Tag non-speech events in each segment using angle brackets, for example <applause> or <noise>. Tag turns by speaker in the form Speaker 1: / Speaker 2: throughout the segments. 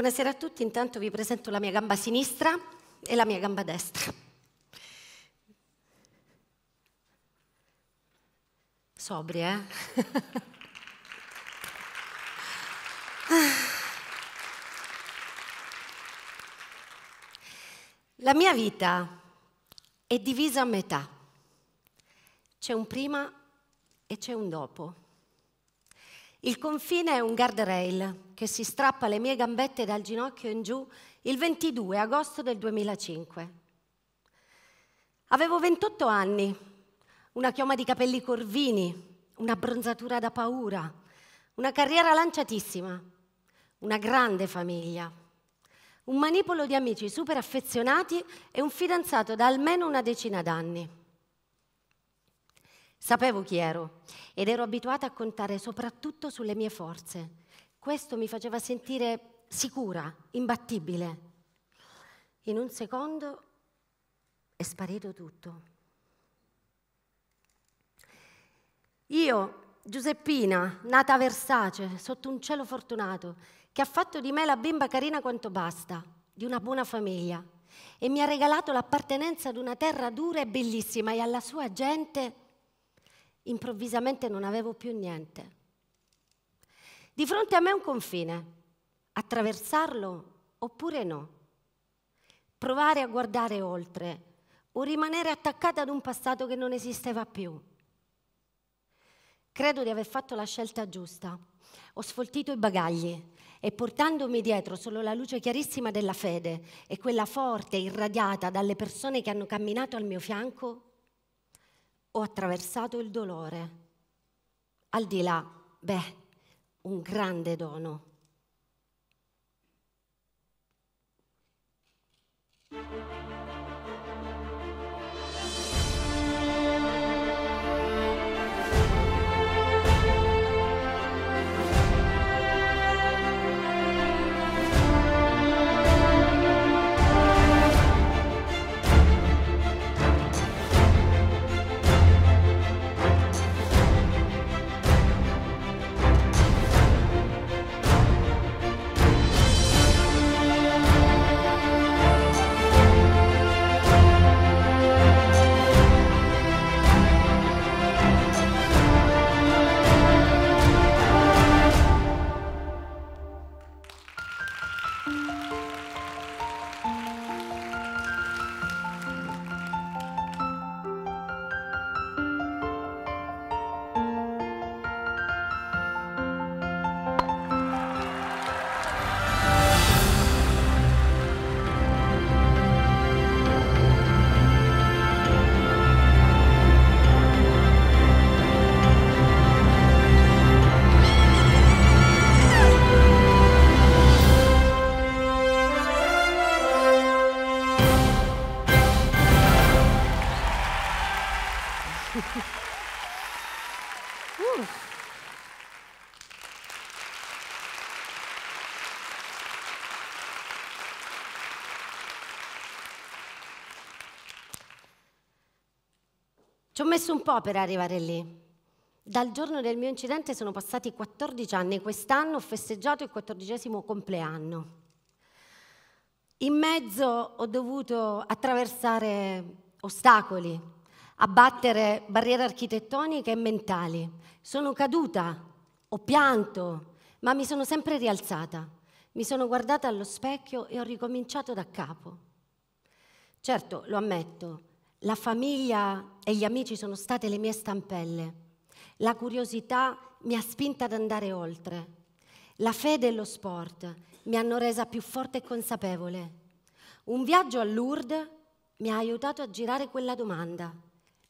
Speaker 1: Buonasera a tutti, intanto vi presento la mia gamba sinistra e la mia gamba destra. Sobri, eh? Ah. La mia vita è divisa a metà. C'è un prima e c'è un dopo. Il confine è un guardrail che si strappa le mie gambette dal ginocchio in giù il 22 agosto del 2005. Avevo 28 anni, una chioma di capelli corvini, una bronzatura da paura, una carriera lanciatissima, una grande famiglia, un manipolo di amici super affezionati e un fidanzato da almeno una decina d'anni. Sapevo chi ero ed ero abituata a contare soprattutto sulle mie forze. Questo mi faceva sentire sicura, imbattibile. In un secondo è sparito tutto. Io, Giuseppina, nata a Versace, sotto un cielo fortunato, che ha fatto di me la bimba carina quanto basta, di una buona famiglia, e mi ha regalato l'appartenenza ad una terra dura e bellissima e alla sua gente improvvisamente non avevo più niente. Di fronte a me un confine, attraversarlo oppure no, provare a guardare oltre o rimanere attaccata ad un passato che non esisteva più. Credo di aver fatto la scelta giusta. Ho sfoltito i bagagli e portandomi dietro solo la luce chiarissima della fede e quella forte irradiata dalle persone che hanno camminato al mio fianco, ho attraversato il dolore. Al di là, beh, un grande dono. Ci ho messo un po' per arrivare lì. Dal giorno del mio incidente sono passati 14 anni, quest'anno ho festeggiato il 14 compleanno. In mezzo ho dovuto attraversare ostacoli, abbattere barriere architettoniche e mentali. Sono caduta, ho pianto, ma mi sono sempre rialzata. Mi sono guardata allo specchio e ho ricominciato da capo. Certo, lo ammetto, la famiglia e gli amici sono state le mie stampelle. La curiosità mi ha spinta ad andare oltre. La fede e lo sport mi hanno resa più forte e consapevole. Un viaggio a Lourdes mi ha aiutato a girare quella domanda.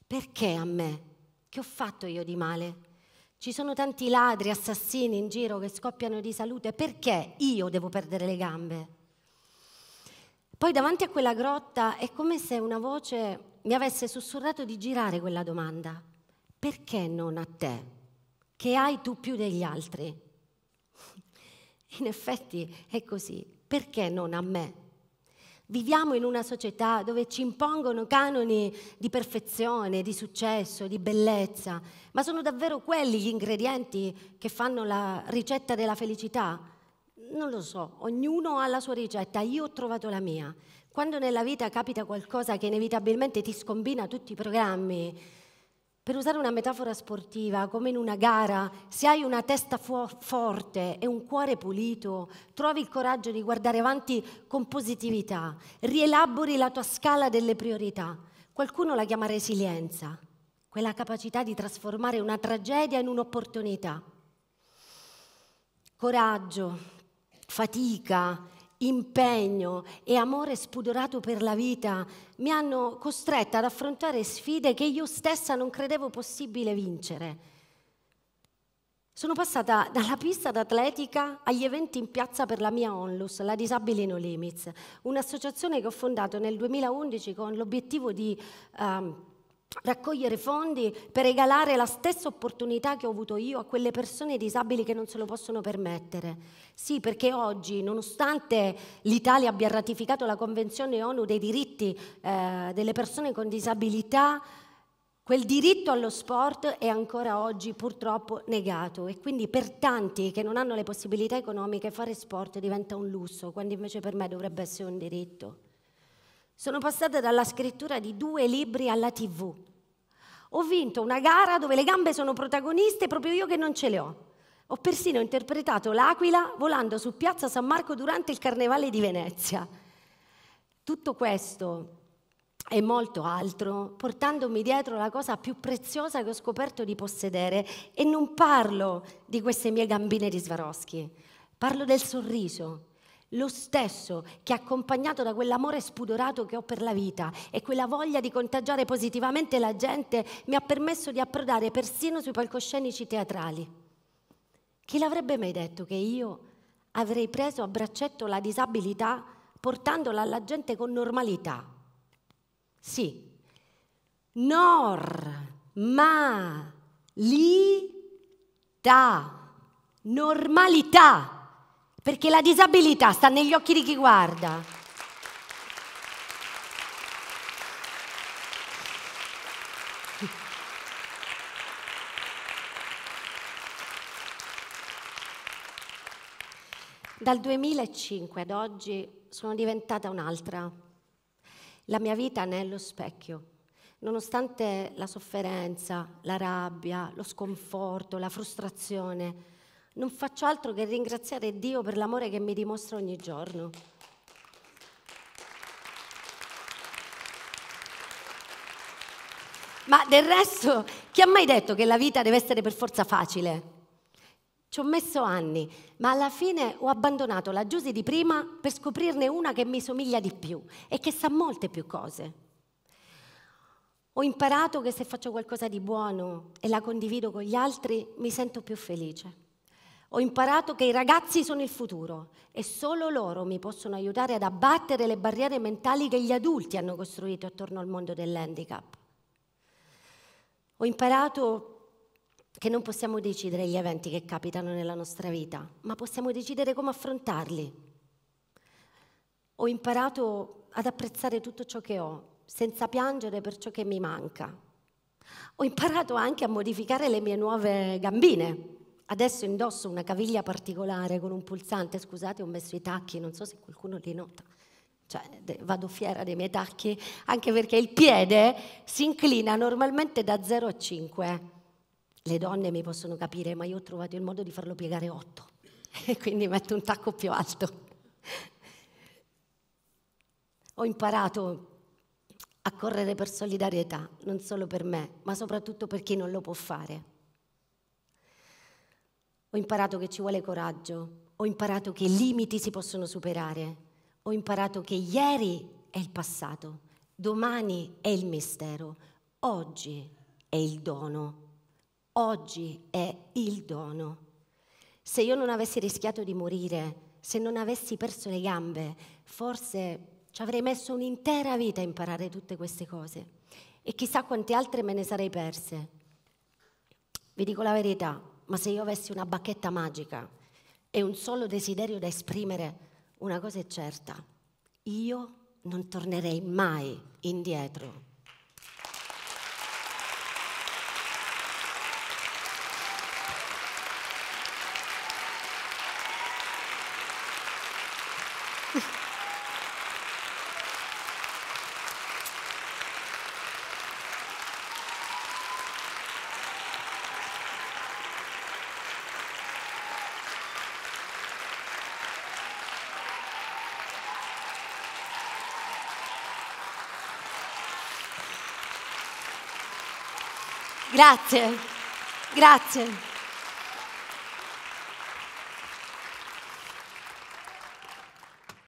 Speaker 1: Perché a me? Che ho fatto io di male? Ci sono tanti ladri, assassini in giro che scoppiano di salute. Perché io devo perdere le gambe? Poi davanti a quella grotta è come se una voce mi avesse sussurrato di girare quella domanda, perché non a te, che hai tu più degli altri? <laughs> In effetti è così, perché non a me? Viviamo in una società dove ci impongono canoni di perfezione, di successo, di bellezza, ma sono davvero quelli gli ingredienti che fanno la ricetta della felicità? non lo so, ognuno ha la sua ricetta, io ho trovato la mia. Quando nella vita capita qualcosa che inevitabilmente ti scombina tutti i programmi, per usare una metafora sportiva, come in una gara, se hai una testa fu- forte e un cuore pulito, trovi il coraggio di guardare avanti con positività, rielabori la tua scala delle priorità. Qualcuno la chiama resilienza, quella capacità di trasformare una tragedia in un'opportunità. Coraggio, fatica, impegno e amore spudorato per la vita mi hanno costretta ad affrontare sfide che io stessa non credevo possibile vincere. Sono passata dalla pista d'atletica agli eventi in piazza per la mia onlus, la Disabili No Limits, un'associazione che ho fondato nel 2011 con l'obiettivo di... Um, raccogliere fondi per regalare la stessa opportunità che ho avuto io a quelle persone disabili che non se lo possono permettere. Sì, perché oggi, nonostante l'Italia abbia ratificato la Convenzione ONU dei diritti eh, delle persone con disabilità, Quel diritto allo sport è ancora oggi purtroppo negato e quindi per tanti che non hanno le possibilità economiche fare sport diventa un lusso, quando invece per me dovrebbe essere un diritto. Sono passata dalla scrittura di due libri alla tv. Ho vinto una gara dove le gambe sono protagoniste proprio io che non ce le ho. Ho persino interpretato l'aquila volando su piazza San Marco durante il Carnevale di Venezia. Tutto questo e molto altro, portandomi dietro la cosa più preziosa che ho scoperto di possedere. E non parlo di queste mie gambine di Swarovski, parlo del sorriso, lo stesso che accompagnato da quell'amore spudorato che ho per la vita e quella voglia di contagiare positivamente la gente mi ha permesso di approdare persino sui palcoscenici teatrali. Chi l'avrebbe mai detto che io avrei preso a braccetto la disabilità portandola alla gente con normalità? Sì. li ta Normalità perché la disabilità sta negli occhi di chi guarda. Dal 2005 ad oggi sono diventata un'altra. La mia vita è nello specchio. Nonostante la sofferenza, la rabbia, lo sconforto, la frustrazione, non faccio altro che ringraziare Dio per l'amore che mi dimostra ogni giorno. Ma del resto, chi ha mai detto che la vita deve essere per forza facile? Ci ho messo anni, ma alla fine ho abbandonato la Giuse di prima per scoprirne una che mi somiglia di più e che sa molte più cose. Ho imparato che se faccio qualcosa di buono e la condivido con gli altri mi sento più felice. Ho imparato che i ragazzi sono il futuro e solo loro mi possono aiutare ad abbattere le barriere mentali che gli adulti hanno costruito attorno al mondo dell'handicap. Ho imparato che non possiamo decidere gli eventi che capitano nella nostra vita, ma possiamo decidere come affrontarli. Ho imparato ad apprezzare tutto ciò che ho, senza piangere per ciò che mi manca. Ho imparato anche a modificare le mie nuove gambine, Adesso indosso una caviglia particolare con un pulsante, scusate ho messo i tacchi, non so se qualcuno li nota, cioè vado fiera dei miei tacchi, anche perché il piede si inclina normalmente da 0 a 5. Le donne mi possono capire, ma io ho trovato il modo di farlo piegare 8, <laughs> e quindi metto un tacco più alto. Ho imparato a correre per solidarietà, non solo per me, ma soprattutto per chi non lo può fare. Ho imparato che ci vuole coraggio, ho imparato che i limiti si possono superare, ho imparato che ieri è il passato, domani è il mistero, oggi è il dono, oggi è il dono. Se io non avessi rischiato di morire, se non avessi perso le gambe, forse ci avrei messo un'intera vita a imparare tutte queste cose e chissà quante altre me ne sarei perse. Vi dico la verità, ma se io avessi una bacchetta magica e un solo desiderio da esprimere, una cosa è certa, io non tornerei mai indietro Grazie, grazie.